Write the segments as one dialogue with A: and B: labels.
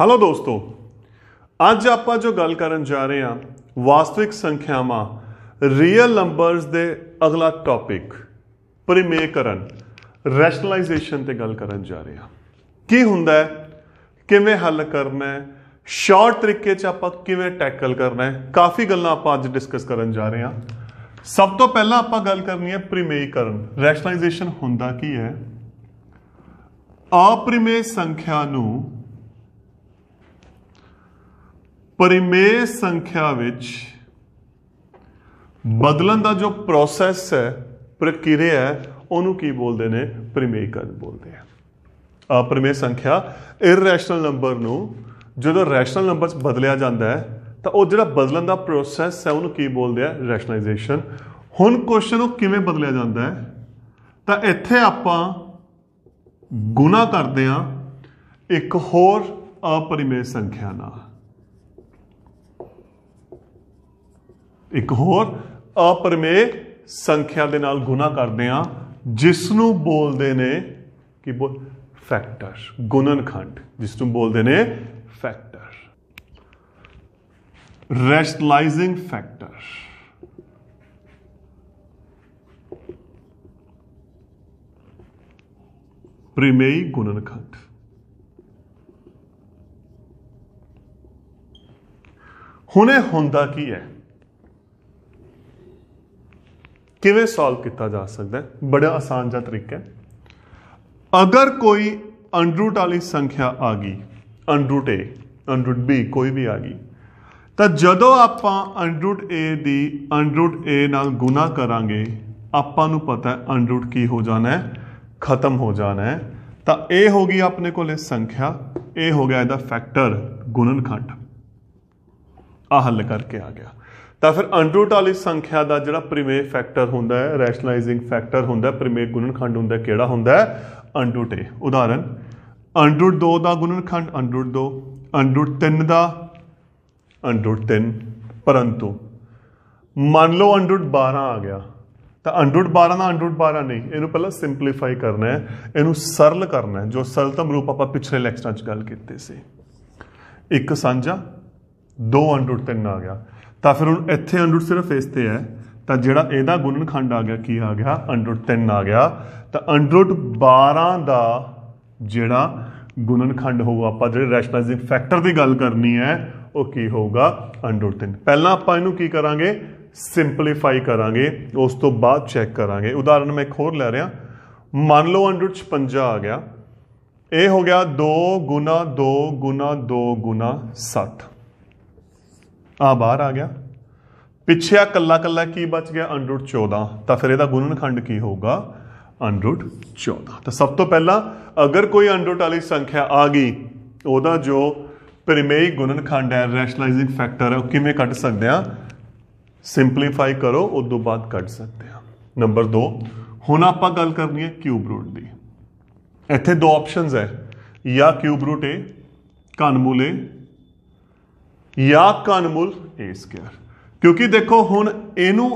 A: hello ਦੋਸਤੋ ਅੱਜ ਆਪਾਂ ਜੋ ਗੱਲ ਕਰਨ ਜਾ ਰਹੇ ਹਾਂ ਵਾਸਤਵਿਕ ਸੰਖਿਆਵਾਂ ਰੀਅਲ ਨੰਬਰਸ ਦੇ ਅਗਲਾ ਟੌਪਿਕ ਪ੍ਰਿਮੇਕਰਨ ਰੈਸ਼ਨਲਾਈਜੇਸ਼ਨ ਤੇ ਗੱਲ ਕਰਨ ਜਾ ਰਹੇ ਹਾਂ ਕੀ ਹੁੰਦਾ ਹੈ ਕਿਵੇਂ ਹੱਲ ਕਰਨਾ ਹੈ ਸ਼ਾਰਟ ਤਰੀਕੇ 'ਚ ਆਪਾਂ ਕਿਵੇਂ ਟੈਕਲ ਕਰਨਾ ਹੈ ਕਾਫੀ ਗੱਲਾਂ ਆਪਾਂ ਅੱਜ ਡਿਸਕਸ ਕਰਨ ਜਾ ਰਹੇ ਹਾਂ ਸਭ ਤੋਂ ਪਹਿਲਾਂ ਆਪਾਂ ਗੱਲ ਕਰਨੀ ਹੈ ਪ੍ਰਿਮੇਕਰਨ ਰੈਸ਼ਨਲਾਈਜੇਸ਼ਨ ਹੁੰਦਾ ਕੀ ਹੈ ਆਪਰਿਮੇ ਸੰਖਿਆ ਨੂੰ ਪਰਿਮੇਯ ਸੰਖਿਆ ਵਿੱਚ ਬਦਲਣ ਦਾ ਜੋ ਪ੍ਰੋਸੈਸ ਹੈ ਪ੍ਰਕਿਰਿਆ ਹੈ ਉਹਨੂੰ ਕੀ ਬੋਲਦੇ ਨੇ ਪਰਿਮੇਕਦ ਬੋਲਦੇ ਆ ਆ ਪਰਿਮੇਯ ਸੰਖਿਆ ਇਰੈਸ਼ਨਲ ਨੰਬਰ ਨੂੰ ਜਦੋਂ ਰੈਸ਼ਨਲ ਨੰਬਰ ਬਦਲਿਆ ਜਾਂਦਾ ਹੈ ਤਾਂ ਉਹ ਜਿਹੜਾ ਬਦਲਣ ਦਾ ਪ੍ਰੋਸੈਸ ਹੈ ਉਹਨੂੰ ਕੀ ਬੋਲਦੇ ਆ ਰੈਸ਼ਨਲਾਈਜੇਸ਼ਨ ਹੁਣ ਕੁਐਸਚਨ ਉਹ ਕਿਵੇਂ ਬਦਲਿਆ ਜਾਂਦਾ ਹੈ ਤਾਂ ਇੱਥੇ ਆਪਾਂ ਗੁਣਾ ਕਰਦੇ ਆ ਇੱਕ ਹੋਰ ਅਪਰਿਮੇਯ ਸੰਖਿਆ ਨਾਲ ਇੱਕ ਹੋਰ ਅਪਰਮੇ ਸੰਖਿਆ ਦੇ ਨਾਲ ਗੁਣਾ ਕਰਦੇ ਆ ਜਿਸ ਨੂੰ ਬੋਲਦੇ ਨੇ ਕਿ ਬੋਲ ਫੈਕਟਰ ਗੁਣਨਖੰਡ ਜਿਸ ਨੂੰ ਬੋਲਦੇ ਨੇ ਫੈਕਟਰ ਰੈਸ਼ਨਲਾਈਜ਼ਿੰਗ ਫੈਕਟਰ ਪ੍ਰਿਮੇਈ ਗੁਣਨਖੰਡ ਹੁਣੇ ਹੁੰਦਾ ਕੀ ਹੈ ਕਿਵੇਂ ਸੋਲਵ ਕੀਤਾ ਜਾ ਸਕਦਾ ਹੈ ਬੜਾ ਆਸਾਨ ਜਿਹਾ ਤਰੀਕਾ ਹੈ ਅਗਰ ਕੋਈ ਅੰਡਰੂਟ ਵਾਲੀ ਸੰਖਿਆ ਆ ਗਈ ਅੰਡਰੂਟ a ਅੰਡਰੂਟ b ਕੋਈ ਵੀ ਆ ਗਈ ਤਾਂ ਜਦੋਂ ਆਪਾਂ ਅੰਡਰੂਟ a ਦੀ ਅੰਡਰੂਟ a ਨਾਲ ਗੁਣਾ ਕਰਾਂਗੇ ਆਪਾਂ ਨੂੰ ਪਤਾ ਹੈ ਅੰਡਰੂਟ ਕੀ ਹੋ ਜਾਣਾ ਹੈ ਖਤਮ ਹੋ ਜਾਣਾ ਹੈ ਤਾਂ ਇਹ ਹੋ ਗਈ ਆਪਣੇ ਕੋਲੇ ਸੰਖਿਆ ਇਹ ਹੋ ਗਿਆ ਇਹਦਾ ਫੈਕਟਰ ਗੁਣਨਖੰਡ ਆ ਹੱਲ ਕਰਕੇ ਆ ਗਿਆ ਤਾਂ ਫਿਰ ਅੰਡਰੋਟਾਲ ਇਸ ਸੰਖਿਆ ਦਾ ਜਿਹੜਾ ਪ੍ਰਿਮੇ ਫੈਕਟਰ ਹੁੰਦਾ ਹੈ ਰੈਸ਼ਨਲਾਈਜ਼ਿੰਗ ਫੈਕਟਰ ਹੁੰਦਾ ਪ੍ਰਿਮੇ ਗੁਣਨਖੰਡ ਹੁੰਦਾ ਕਿਹੜਾ ਹੁੰਦਾ ਹੈ ਅੰਡਰੂਟ ਉਦਾਹਰਨ ਅੰਡਰੂਟ 2 ਦਾ ਗੁਣਨਖੰਡ ਅੰਡਰੂਟ 2 ਅੰਡਰੂਟ 3 ਦਾ ਅੰਡਰੂਟ 3 ਪਰੰਤੂ ਮੰਨ ਲਓ ਅੰਡਰੂਟ 12 ਆ ਗਿਆ ਤਾਂ ਅੰਡਰੂਟ 12 ਦਾ ਅੰਡਰੂਟ 12 ਨਹੀਂ ਇਹਨੂੰ ਪਹਿਲਾਂ ਸਿੰਪਲੀਫਾਈ ਕਰਨਾ ਹੈ ਇਹਨੂੰ ਸਰਲ ਕਰਨਾ ਹੈ ਜੋ ਸਰਲਤਮ ਰੂਪ ਆਪਾਂ ਪਿਛਲੇ ਲੈਕਚਰਾਂ 'ਚ ਗੱਲ ਕੀਤੀ ਸੀ ਇੱਕ ਸਾਂਝਾ 2 ਅੰਡਰੂਟ 3 ਆ ਗਿਆ ਤਾਂ ਫਿਰ ਹੁਣ ਇੱਥੇ ਅੰਡਰ ਸਿਰਫ ਇਸ ਤੇ ਹੈ ਤਾਂ ਜਿਹੜਾ ਇਹਦਾ ਗੁਣਨਖੰਡ ਆ ਗਿਆ ਕੀ ਆ ਗਿਆ ਅੰਡਰ 3 ਆ ਗਿਆ ਤਾਂ ਅੰਡਰ 12 ਦਾ ਜਿਹੜਾ ਗੁਣਨਖੰਡ ਹੋਊਗਾ ਆਪਾਂ ਜਿਹੜੇ ਰੈਸ਼ਨਲਾਈਜ਼ਿੰਗ ਫੈਕਟਰ ਦੀ ਗੱਲ ਕਰਨੀ ਹੈ ਉਹ ਕੀ ਹੋਊਗਾ ਅੰਡਰ 3 ਪਹਿਲਾਂ ਆਪਾਂ ਇਹਨੂੰ ਕੀ ਕਰਾਂਗੇ ਸਿੰਪਲੀਫਾਈ ਕਰਾਂਗੇ ਉਸ ਤੋਂ ਬਾਅਦ ਚੈੱਕ ਕਰਾਂਗੇ ਉਦਾਹਰਨ ਮੈਂ ਇੱਕ ਹੋਰ ਲੈ ਰਿਹਾ ਮੰਨ ਲਓ ਅੰਡਰ 56 ਆ ਗਿਆ ਇਹ ਹੋ ਗਿਆ 2 2 2 7 ਆ ਬਾਹਰ ਆ ਗਿਆ ਪਿੱਛੇ ਆ ਕੱਲਾ ਕੱਲਾ ਕੀ ਬਚ ਗਿਆ ਅੰਡਰੂਟ 14 ਤਾਂ ਫਿਰ ਇਹਦਾ ਗੁਣਨਖੰਡ ਕੀ ਹੋਊਗਾ ਅੰਡਰੂਟ 14 ਤਾਂ ਸਭ ਤੋਂ ਪਹਿਲਾਂ ਅਗਰ ਕੋਈ ਅੰਡਰੂਟ ਵਾਲੀ ਸੰਖਿਆ ਆ ਗਈ ਉਹਦਾ ਜੋ ਪ੍ਰਿਮੇਈ ਗੁਣਨਖੰਡ ਹੈ ਰੈਸ਼ਨਲਾਈਜ਼ਿੰਗ ਫੈਕਟਰ ਹੈ ਉਹ ਕਿਵੇਂ ਕੱਢ ਸਕਦੇ ਆ ਸਿੰਪਲੀਫਾਈ ਕਰੋ ਉਸ ਤੋਂ ਬਾਅਦ ਕੱਢ ਸਕਦੇ ਆ ਨੰਬਰ 2 ਹੁਣ ਆਪਾਂ ਗੱਲ ਕਰਨੀ ਹੈ ਕਿਊਬ ਰੂਟ ਦੀ ਇੱਥੇ ਦੋ ਆਪਸ਼ਨਸ ਹੈ ਜਾਂ ਕਿਊਬ ਰੂਟ ਏ ਕਨਮੂਲੇ ਜਾਂ ਕਨ ਮੁੱਲ a ਸਕੁਅਰ ਕਿਉਂਕਿ ਦੇਖੋ ਹੁਣ ਇਹਨੂੰ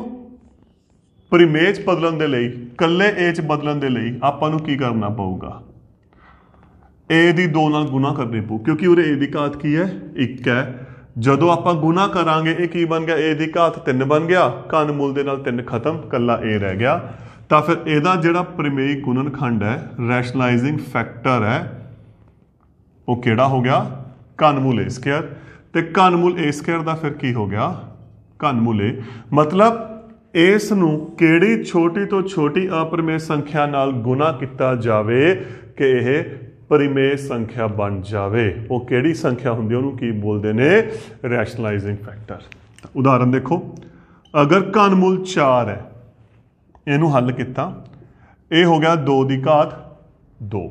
A: ਪਰਿਮੇਜ ਬਦਲਣ ਦੇ ਲਈ ਕੱਲੇ a ਚ ਬਦਲਣ ਦੇ ਲਈ ਆਪਾਂ ਨੂੰ ਕੀ ਕਰਨਾ ਪਊਗਾ a ਦੀ 2 ਨਾਲ ਗੁਣਾ ਕਰਨੀ ਪਊ ਕਿਉਂਕਿ ਉਹਦੇ a ਦੀ ਘਾਤ ਕੀ ਹੈ 1 ਹੈ ਜਦੋਂ ਆਪਾਂ ਗੁਣਾ ਕਰਾਂਗੇ ਇਹ ਕੀ ਬਣ ਗਿਆ a ਦੀ ਘਾਤ 3 ਬਣ ਗਿਆ ਕਨ ਦੇ ਨਾਲ 3 ਖਤਮ ਕੱਲਾ a ਰਹਿ ਗਿਆ ਤਾਂ ਫਿਰ ਇਹਦਾ ਜਿਹੜਾ ਪ੍ਰਮੇਈ ਗੁਣਨਖੰਡ ਹੈ ਰੈਸ਼ਨਲਾਈਜ਼ਿੰਗ ਫੈਕਟਰ ਹੈ ਉਹ ਕਿਹੜਾ ਹੋ ਗਿਆ ਕਨ a ਸਕੁਅਰ ਤੇ ਘਨਮੂਲ ਸਕੁਅਰ ਦਾ ਫਿਰ ਕੀ ਹੋ ਗਿਆ ਘਨਮੂਲ a ਮਤਲਬ ਇਸ ਨੂੰ ਕਿਹੜੀ ਛੋਟੀ ਤੋਂ ਛੋਟੀ ਅਪਰਿਮੇਯ ਸੰਖਿਆ ਨਾਲ ਗੁਣਾ ਕੀਤਾ ਜਾਵੇ ਕਿ ਇਹ ਪਰਿਮੇਯ ਸੰਖਿਆ ਬਣ ਜਾਵੇ ਉਹ ਕਿਹੜੀ ਸੰਖਿਆ ਹੁੰਦੀ ਉਹਨੂੰ ਕੀ ਬੋਲਦੇ ਨੇ ਰੈਸ਼ਨਲਾਈਜ਼ਿੰਗ ਫੈਕਟਰ ਉਦਾਹਰਨ ਦੇਖੋ ਅਗਰ ਘਨਮੂਲ 4 ਹੈ ਇਹਨੂੰ ਹੱਲ ਕੀਤਾ ਇਹ ਹੋ ਗਿਆ 2 ਦੀ ਘਾਤ 2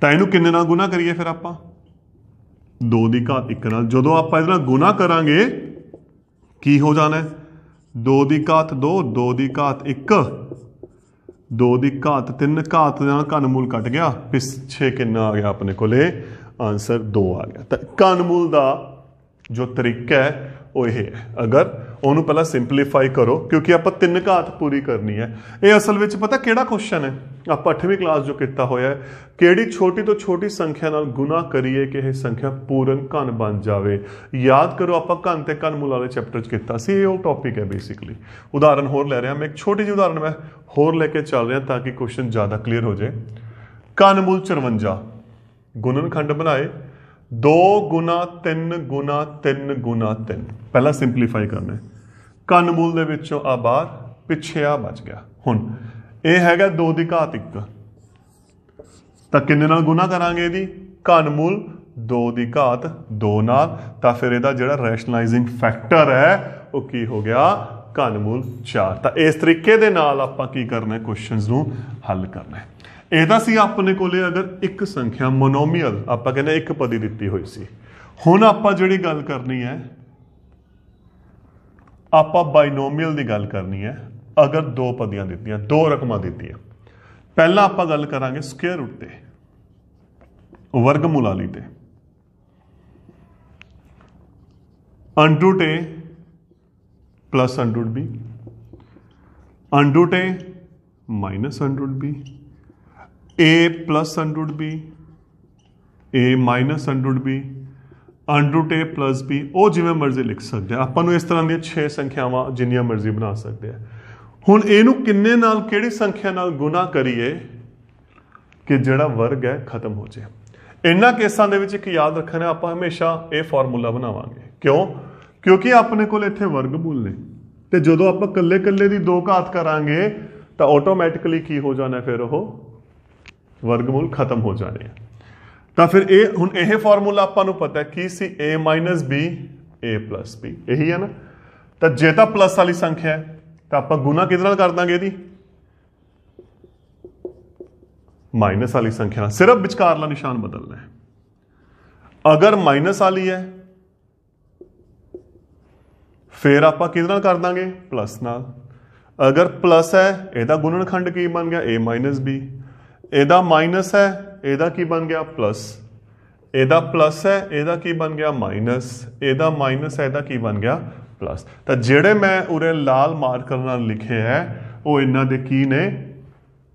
A: ਤਾਂ ਇਹਨੂੰ ਕਿੰਨੇ ਨਾਲ ਗੁਣਾ ਕਰੀਏ ਫਿਰ ਆਪਾਂ 2 ਦੀ ਘਾਤ 1 ਨਾਲ ਜਦੋਂ ਆਪਾਂ ਇਹਦੇ ਨਾਲ ਗੁਣਾ ਕਰਾਂਗੇ ਕੀ ਹੋ ਜਾਣਾ 2 ਦੀ ਘਾਤ 2 2 ਦੀ ਘਾਤ 1 2 ਦੀ ਘਾਤ 3 ਘਾਤ ਦੇ ਨਾਲ ਘਨਮੂਲ ਕੱਟ ਗਿਆ ਪਿੱਛੇ ਕਿੰਨਾ ਆ ਗਿਆ ਆਪਣੇ ਕੋਲੇ ਆਨਸਰ 2 ਆ ਗਿਆ ਤਾਂ ਘਨਮੂਲ ਦਾ ਜੋ ਤਰੀਕਾ ਹੈ ਉਹ ਇਹ ਹੈ ਅਗਰ ਉਹਨੂੰ ਪਹਿਲਾਂ ਸਿੰਪਲੀਫਾਈ ਕਰੋ ਕਿਉਂਕਿ ਆਪਾਂ ਤਿੰਨ ਘਾਤ ਪੂਰੀ ਕਰਨੀ ਹੈ ਇਹ ਅਸਲ ਵਿੱਚ ਪਤਾ ਕਿਹੜਾ ਕੁਐਸਚਨ ਹੈ ਆਪਾਂ 8ਵੀਂ ਕਲਾਸ ਜੋ ਕੀਤਾ ਹੋਇਆ ਹੈ ਕਿਹੜੀ ਛੋਟੀ ਤੋਂ ਛੋਟੀ ਸੰਖਿਆ ਨਾਲ ਗੁਣਾ ਕਰੀਏ ਕਿ ਇਹ ਸੰਖਿਆ ਪੂਰਨ ਘਨ ਬਣ ਜਾਵੇ ਯਾਦ ਕਰੋ ਆਪਾਂ ਘਨ ਤੇ ਘਨ ਮੂਲ ਵਾਲੇ ਚੈਪਟਰ 'ਚ ਕੀਤਾ ਸੀ ਇਹ ਉਹ ਟੌਪਿਕ ਹੈ ਬੇਸਿਕਲੀ ਉਦਾਹਰਨ ਹੋਰ ਲੈ ਰਿਹਾ ਮੈਂ ਇੱਕ ਛੋਟੀ ਜਿਹੀ ਉਦਾਹਰਨ ਮੈਂ ਹੋਰ ਲੈ ਕੇ ਚੱਲ ਰਿਹਾ ਤਾਂ ਕਿ ਕੁਐਸਚਨ ਜ਼ਿਆਦਾ ਕਲੀਅਰ ਹੋ ਜਾਏ ਘਨ ਮੂਲ 54 ਗੁਣਨਖੰਡ ਬਣਾਏ 2 ਗੁਣਾ 3 ਗੁਣਾ 3 ਗੁਣਾ 3 ਪਹਿਲਾਂ ਸਿੰਪਲੀਫਾਈ ਕਰਨਾ ਹੈ ਕੰਨ ਮੂਲ ਦੇ ਵਿੱਚੋਂ ਆ ਬਾਹਰ ਪਿੱਛੇ ਆ ਬਚ ਗਿਆ ਹੁਣ ਇਹ ਹੈਗਾ 2 ਦੀ ਘਾਤ 1 ਤਾਂ ਕਿੰਨੇ ਨਾਲ ਗੁਣਾ ਕਰਾਂਗੇ ਇਹਦੀ ਕੰਨ ਮੂਲ 2 ਦੀ ਘਾਤ 2 ਨਾਲ ਤਾਂ ਫਿਰ ਇਹਦਾ ਜਿਹੜਾ ਰੈਸ਼ਨਲਾਈਜ਼ਿੰਗ ਫੈਕਟਰ ਹੈ ਉਹ ਕੀ ਹੋ ਗਿਆ ਮੂਲ 4 ਤਾਂ ਇਸ ਤਰੀਕੇ ਦੇ ਨਾਲ ਆਪਾਂ ਕੀ ਕਰਨਾ ਹੈ ਕੁਐਸਚਨਸ ਨੂੰ ਹੱਲ ਕਰਨਾ ਹੈ ਇਹਦਾ ਸੀ ਆਪਣੇ ਕੋਲੇ ਅਗਰ ਇੱਕ ਸੰਖਿਆ ਮੋਨੋਮੀਅਲ ਆਪਾਂ ਕਹਿੰਦੇ ਇੱਕ ਪਦੀ ਦਿੱਤੀ ਹੋਈ ਸੀ ਹੁਣ ਆਪਾਂ ਜਿਹੜੀ ਗੱਲ ਕਰਨੀ ਹੈ ਆਪਾਂ ਬਾਇਨੋਮੀਅਲ ਦੀ ਗੱਲ ਕਰਨੀ ਹੈ ਅਗਰ ਦੋ ਪਦੀਆਂ ਦਿੱਤੀਆਂ ਦੋ ਰਕਮਾਂ ਦਿੱਤੀਆਂ ਪਹਿਲਾਂ ਆਪਾਂ ਗੱਲ ਕਰਾਂਗੇ ਸਕੁਅਰ ਰੂਟ ਤੇ ਵਰਗਮੂਲ ਵਾਲੀ ਤੇ under root A plus under root B under root A minus under root B a plus under root b a minus under root b under root a plus b ਉਹ ਜਿਵੇਂ ਮਰਜ਼ੀ ਲਿਖ ਸਕਦੇ ਆ ਆਪਾਂ ਨੂੰ ਇਸ ਤਰ੍ਹਾਂ ਦੀਆਂ 6 ਸੰਖਿਆਵਾਂ ਜਿੰਨੀਆਂ ਮਰਜ਼ੀ ਬਣਾ ਸਕਦੇ ਆ ਹੁਣ ਇਹਨੂੰ ਕਿੰਨੇ ਨਾਲ ਕਿਹੜੀ ਸੰਖਿਆ ਨਾਲ ਗੁਣਾ ਕਰੀਏ ਕਿ ਜਿਹੜਾ ਵਰਗ ਹੈ ਖਤਮ ਹੋ ਜਾਏ ਇਹਨਾਂ ਕੇਸਾਂ ਦੇ ਵਿੱਚ ਇੱਕ ਯਾਦ ਰੱਖਣਾ ਆਪਾਂ ਹਮੇਸ਼ਾ ਇਹ ਫਾਰਮੂਲਾ ਬਣਾਵਾਂਗੇ ਕਿਉਂ ਕਿਉਂਕਿ ਆਪਣੇ ਕੋਲ ਇੱਥੇ ਵਰਗਮੂਲ ਨੇ ਤੇ ਜਦੋਂ ਆਪਾਂ ਇਕੱਲੇ-ਇਕੱਲੇ ਦੀ ਦੋ ਘਾਤ ਕਰਾਂਗੇ ਤਾਂ ਆਟੋਮੈਟਿਕਲੀ ਕੀ ਹੋ ਜਾਣਾ ਫਿਰ ਉਹ ਵਰਗਮੂਲ ਖਤਮ ਹੋ ਜਾਣੇ ਆ ਤਾਂ ਫਿਰ ਇਹ ਹੁਣ ਇਹ ਫਾਰਮੂਲਾ ਆਪਾਂ ਨੂੰ ਪਤਾ ਕੀ ਸੀ a b a b ਇਹੀ ਹੈ ਨਾ ਤਾਂ ਜੇ ਤਾਂ ਪਲੱਸ ਵਾਲੀ ਸੰਖਿਆ ਹੈ ਤਾਂ ਆਪਾਂ ਗੁਣਾ ਕਿਹਦੇ ਨਾਲ ਕਰ ਦਾਂਗੇ ਇਹਦੀ ਮਾਈਨਸ ਵਾਲੀ ਸੰਖਿਆ ਨਾਲ ਸਿਰਫ ਵਿਚਕਾਰਲਾ ਨਿਸ਼ਾਨ ਬਦਲਣਾ ਹੈ ਅਗਰ ਮਾਈਨਸ ਵਾਲੀ ਹੈ ਫਿਰ ਆਪਾਂ ਕਿਹਦੇ ਨਾਲ ਕਰ ਦਾਂਗੇ ਪਲੱਸ ਨਾਲ ਅਗਰ ਪਲੱਸ ਹੈ ਇਹਦਾ ਗੁਣਨਖੰਡ ਕੀ ਬਣ ਗਿਆ a b ਇਹਦਾ ਮਾਈਨਸ ਹੈ ਇਹਦਾ ਕੀ ਬਣ ਗਿਆ ਪਲੱਸ ਇਹਦਾ ਪਲੱਸ ਹੈ ਇਹਦਾ ਕੀ ਬਣ ਗਿਆ ਮਾਈਨਸ ਇਹਦਾ ਮਾਈਨਸ ਹੈ ਇਹਦਾ ਕੀ ਬਣ ਗਿਆ ਪਲੱਸ ਤਾਂ ਜਿਹੜੇ ਮੈਂ ਉਰੇ ਲਾਲ ਮਾਰਕਰ ਨਾਲ ਲਿਖੇ ਹੈ ਉਹ ਇਹਨਾਂ ਦੇ ਕੀ ਨੇ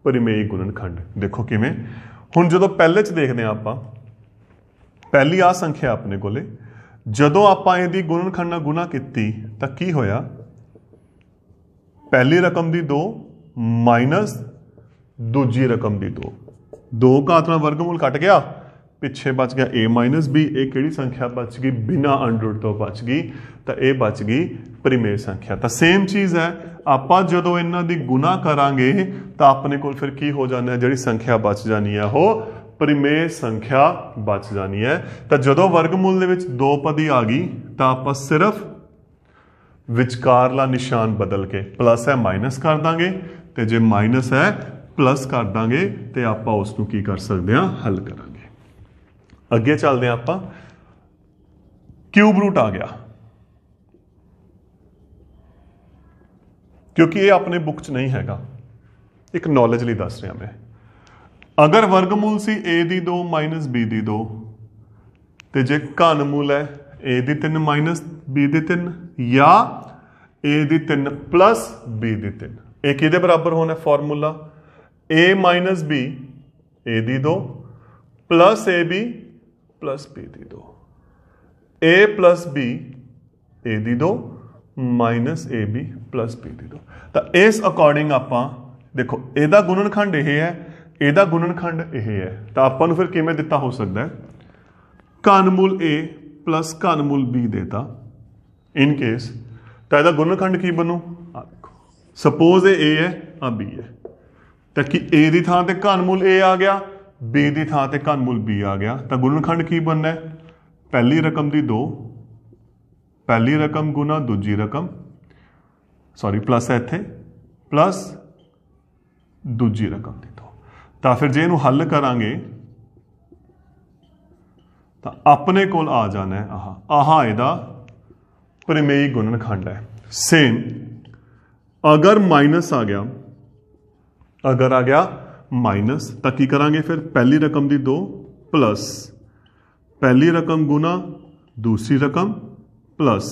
A: ਪਰਿਮੇਈ ਗੁਣਨਖੰਡ ਦੇਖੋ ਕਿਵੇਂ ਹੁਣ ਜਦੋਂ ਪਹਿਲੇ ਚ ਦੇਖਦੇ ਆ ਆਪਾਂ ਪਹਿਲੀ ਆ ਸੰਖਿਆ ਆਪਣੇ ਕੋਲੇ ਜਦੋਂ ਆਪਾਂ ਇਹਦੀ ਗੁਣਨਖੰਡ ਨਾਲ ਗੁਣਾ ਕੀਤੀ ਤਾਂ ਕੀ ਹੋਇਆ ਪਹਿਲੀ ਰਕਮ ਦੀ 2 ਮਾਈਨਸ ਦੂਜੀ ਰਕਮ ਦੀ 2 ਦੋ ਘਾਤ ਨਾਲ ਵਰਗਮੂਲ ਕੱਟ ਗਿਆ ਪਿੱਛੇ ਬਚ ਗਿਆ a b ਇਹ ਕਿਹੜੀ ਸੰਖਿਆ ਬਚ ਗਈ ਬਿਨਾ ਅੰਡਰ ਤੋਂ ਬਚ ਗਈ ਤਾਂ ਇਹ ਬਚ ਗਈ ਪ੍ਰਿਮੇਰ ਸੰਖਿਆ ਤਾਂ ਸੇਮ ਚੀਜ਼ ਹੈ ਆਪਾਂ ਜਦੋਂ ਇਹਨਾਂ ਦੀ ਗੁਣਾ ਕਰਾਂਗੇ ਤਾਂ ਆਪਣੇ ਕੋਲ ਫਿਰ ਕੀ ਹੋ ਜਾਣਾ ਹੈ ਜਿਹੜੀ ਸੰਖਿਆ ਬਚ ਜਾਣੀ ਹੈ ਉਹ ਪ੍ਰਿਮੇਰ ਸੰਖਿਆ ਬਚ ਜਾਣੀ ਹੈ ਤਾਂ ਜਦੋਂ ਵਰਗਮੂਲ ਦੇ ਵਿੱਚ ਦੋ ਪਦੀ ਆ ਗਈ ਤਾਂ ਆਪਾਂ ਸਿਰਫ ਵਿਚਕਾਰਲਾ ਨਿਸ਼ਾਨ ਬਦਲ ਕੇ ਪਲੱਸ ਹੈ ਮਾਈਨਸ ਕਰ ਦਾਂਗੇ ਤੇ ਜੇ ਮਾਈਨਸ ਹੈ ਪਲੱਸ ਕਰ ਦਾਂਗੇ ਤੇ ਆਪਾਂ ਉਸ ਨੂੰ ਕੀ ਕਰ ਸਕਦੇ ਹਾਂ ਹੱਲ ਕਰਾਂਗੇ ਅੱਗੇ ਚੱਲਦੇ ਹਾਂ ਆਪਾਂ ਕਿਊਬ ਰੂਟ ਆ ਗਿਆ ਕਿਉਂਕਿ ਇਹ ਆਪਣੇ ਬੁੱਕ 'ਚ ਨਹੀਂ ਹੈਗਾ ਇੱਕ ਨੌਲੇਜ ਲਈ ਦੱਸ ਰਿਹਾ ਮੈਂ ਅਗਰ ਵਰਗਮੂਲ ਸੀ a ਦੀ 2 b ਦੀ 2 ਤੇ ਜੇ ਘਨਮੂਲ ਹੈ a ਦੀ 3 b ਦੀ 3 ਜਾਂ a ਦੀ 3 b ਦੀ 3 ਇਹ ਕਿਹਦੇ ਬਰਾਬਰ ਹੋਣਾ formula a minus b a ਦੀ ਦੋ ਪਲੱਸ ab ਪਲੱਸ b ਦੀ ਦੋ a ਪਲੱਸ b a ਦੀ ਦੋ ਮਾਈਨਸ ab ਪਲੱਸ b ਦੀ ਦੋ ਤਾਂ ਇਸ ਅਕੋਰਡਿੰਗ ਆਪਾਂ ਦੇਖੋ ਇਹਦਾ ਗੁਣਨਖੰਡ ਇਹ ਹੈ ਇਹਦਾ ਗੁਣਨਖੰਡ ਇਹ ਹੈ ਤਾਂ ਆਪਾਂ ਨੂੰ ਫਿਰ ਕਿਵੇਂ ਦਿੱਤਾ ਹੋ ਸਕਦਾ ਹੈ ਕਨਮੂਲ a ਪਲੱਸ ਕਨਮੂਲ b ਦੇਤਾ ਇਨ ਕੇਸ ਤਾਂ ਇਹਦਾ ਗੁਣਨਖੰਡ ਕੀ ਬਣੂ ਆ ਦੇਖੋ ਸਪੋਜ਼ ਇਹ a ਹੈ ਆ b ਹੈ ਤਾਂ ਕਿ A ਦੀ ਥਾਂ ਤੇ ਘਨਮੂਲ A ਆ ਗਿਆ B ਦੀ ਥਾਂ ਤੇ ਘਨਮੂਲ B ਆ ਗਿਆ ਤਾਂ ਗੁਣਨਖੰਡ ਕੀ ਬਣਨਾ ਹੈ ਪਹਿਲੀ ਰਕਮ ਦੀ 2 ਪਹਿਲੀ ਰਕਮ ਗੁਣਾ ਦੂਜੀ ਰਕਮ ਸੌਰੀ ਪਲੱਸ ਹੈ ਇੱਥੇ ਪਲੱਸ ਦੂਜੀ ਰਕਮ ਦੀ 2 ਤਾਂ ਫਿਰ ਜੇ ਇਹਨੂੰ ਹੱਲ ਕਰਾਂਗੇ ਤਾਂ ਆਪਣੇ ਕੋਲ ਆ ਜਾਣਾ ਹੈ ਆਹ ਆਹ ਇਹਦਾ ਪ੍ਰਮੇਈ ਗੁਣਨਖੰਡ ਹੈ ਸੇਮ ਅਗਰ ਮਾਈਨਸ ਆ ਗਿਆ अगर आ गया माइनस तो की करा फिर पहली रकम दी दो प्लस पहली रकम गुना दूसरी रकम प्लस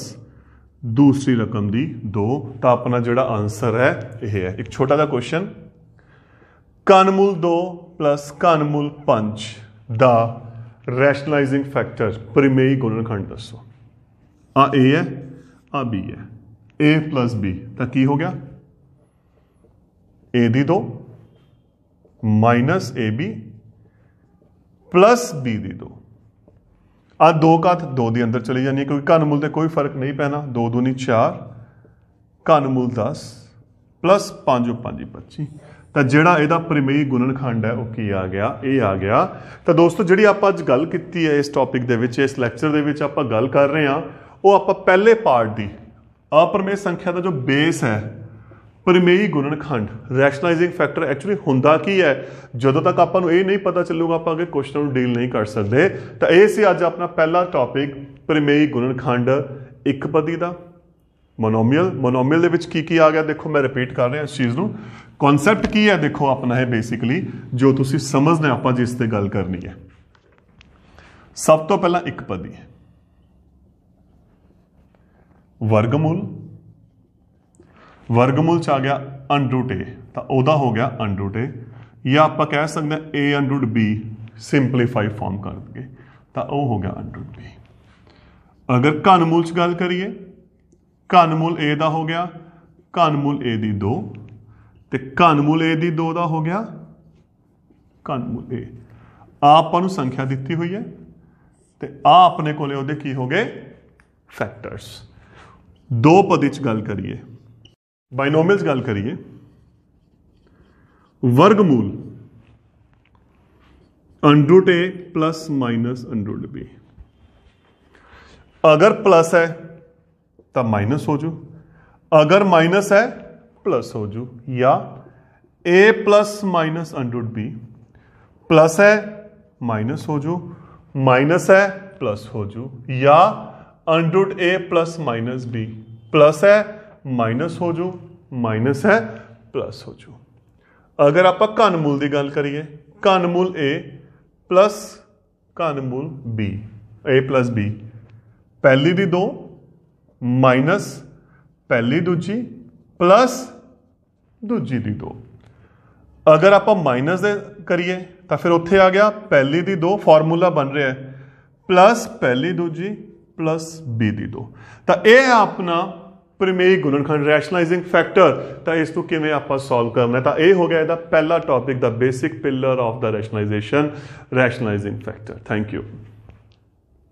A: दूसरी रकम दी दो तो अपना जोड़ा आंसर है यह है एक छोटा जहा क्वेश्चन कनमूल दो प्लस कनमूल पंच द रैशनलाइजिंग फैक्टर परिमेई गुणनखंड दसो आ ए है आ बी है ए प्लस बी तो की हो गया ए दी दो ਮਾਈਨਸ AB ਪਲੱਸ B ਦੇ ਦੋ ਆ ਦੋ ਘਾਤ ਦੋ ਦੇ ਅੰਦਰ ਚਲੀ ਜਾਣੀ ਕਿਉਂਕਿ ਘਨਮੂਲ ਤੇ ਕੋਈ ਫਰਕ ਨਹੀਂ ਪੈਣਾ 2 2 4 ਘਨਮੂਲ 10 ਪਲੱਸ 5 5 25 ਤਾਂ ਜਿਹੜਾ ਇਹਦਾ ਪ੍ਰਮੇਈ ਗੁਣਨਖੰਡ ਹੈ ਉਹ ਕੀ ਆ ਗਿਆ ਇਹ ਆ ਗਿਆ ਤਾਂ ਦੋਸਤੋ ਜਿਹੜੀ ਆਪਾਂ ਅੱਜ ਗੱਲ ਕੀਤੀ ਹੈ ਇਸ ਟੌਪਿਕ ਦੇ ਵਿੱਚ ਇਸ ਲੈਕਚਰ ਦੇ ਵਿੱਚ ਆਪਾਂ ਗੱਲ ਕਰ ਰਹੇ ਹਾਂ ਉਹ ਆਪਾਂ ਪਹਿਲੇ ਪਾਰਟ ਦੀ ਅਪਰਮੇਯ ਸੰਖਿਆ ਦਾ ਜੋ ਬੇਸ ਹੈ ਪਰਮੇਈ ਗੁਣਨ ਖੰਡ ਰੈਸ਼ਨਲਾਈਜ਼ਿੰਗ ਫੈਕਟਰ ਐਕਚੁਅਲੀ ਹੁੰਦਾ ਕੀ ਹੈ ਜਦੋਂ ਤੱਕ ਆਪਾਂ ਨੂੰ ਇਹ ਨਹੀਂ ਪਤਾ ਚੱਲੂਗਾ ਆਪਾਂ ਅਗੇ ਕੁਐਸਚਨ ਨੂੰ ਡੀਲ ਨਹੀਂ ਕਰ ਸਕਦੇ ਤਾਂ ਇਹ ਸੀ ਅੱਜ ਆਪਣਾ ਪਹਿਲਾ ਟੌਪਿਕ ਪਰਮੇਈ ਗੁਣਨ ਖੰਡ ਇੱਕ ਪਦੀ ਦਾ ਮੋਨੋਮੀਅਲ ਮੋਨੋਮੀਅਲ ਦੇ ਵਿੱਚ ਕੀ ਕੀ ਆ ਗਿਆ ਦੇਖੋ ਮੈਂ ਰਿਪੀਟ ਕਰ ਰਿਹਾ ਇਸ ਚੀਜ਼ ਨੂੰ ਕਨਸੈਪਟ ਕੀ ਹੈ ਦੇਖੋ ਆਪਣਾ ਹੈ ਬੇਸਿਕਲੀ ਜੋ ਤੁਸੀਂ ਸਮਝਣਾ ਆਪਾਂ ਜਿਸ ਤੇ ਗੱਲ ਕਰਨੀ ਹੈ ਸਭ ਤੋਂ ਪਹਿਲਾਂ ਇੱਕ ਪਦੀ ਹੈ ਵਰਗਮੂਲ ਵਰਗਮੂਲ ਚ ਆ ਗਿਆ ਅੰਡਰੂਟ a ਤਾਂ ਉਹਦਾ ਹੋ ਗਿਆ ਅੰਡਰੂਟ a ਜਾਂ ਆਪਾਂ ਕਹਿ ਸਕਦੇ ਆ a under root b simplify form ਕਰ ਦਗੇ ਤਾਂ ਉਹ ਹੋ ਗਿਆ ਅੰਡਰੂਟ b ਅਗਰ ਘਨਮੂਲ ਚ ਗੱਲ ਕਰੀਏ ਘਨਮੂਲ a ਦਾ ਹੋ ਗਿਆ ਘਨਮੂਲ a ਦੀ 2 ਤੇ ਘਨਮੂਲ a ਦੀ 2 ਦਾ ਹੋ ਗਿਆ ਘਨਮੂਲ a ਆਪਾਂ ਨੂੰ ਸੰਖਿਆ ਦਿੱਤੀ ਹੋਈ ਹੈ ਤੇ ਆ ਆਪਣੇ ਕੋਲੇ ਉਹਦੇ ਕੀ ਹੋ ਗਏ ਫੈਕਟਰਸ ਦੋ ਪਦ ਚ ਗੱਲ ਕਰੀਏ बाइनोमियल्स गल करिए वर्गमूल under root A plus minus under root B अगर प्लस है तो माइनस हो जू अगर माइनस है प्लस हो जू या A plus minus under root B plus है माइनस हो जू माइनस है प्लस हो जू या under root A plus minus B plus है माइनस हो जाओ माइनस है प्लस हो जाओ अगर आप घनमूल की गल करिए घनमूल ए प्लस घन घनमूल बी ए प्लस बी पहली दी दो माइनस पहली दूजी प्लस दूजी दी दो अगर आप माइनस करिए तो फिर उ आ गया पहली दी दो फॉर्मूला बन रहा है प्लस पहली दूजी प्लस बी दी दो ता तो ए अपना ਪ੍ਰਿਮੇਈ ਗੁਣਨਖੰਡ ਰੈਸ਼ਨਲਾਈਜ਼ਿੰਗ ਫੈਕਟਰ ਤਾਂ ਇਸ ਨੂੰ ਕਿਵੇਂ ਆਪਾਂ ਸੋਲਵ ਕਰਨਾ ਹੈ ਤਾਂ ਇਹ ਹੋ ਗਿਆ ਇਹਦਾ ਪਹਿਲਾ ਟੌਪਿਕ ਦਾ basic pillar of the rationalisation rationalising factor thank you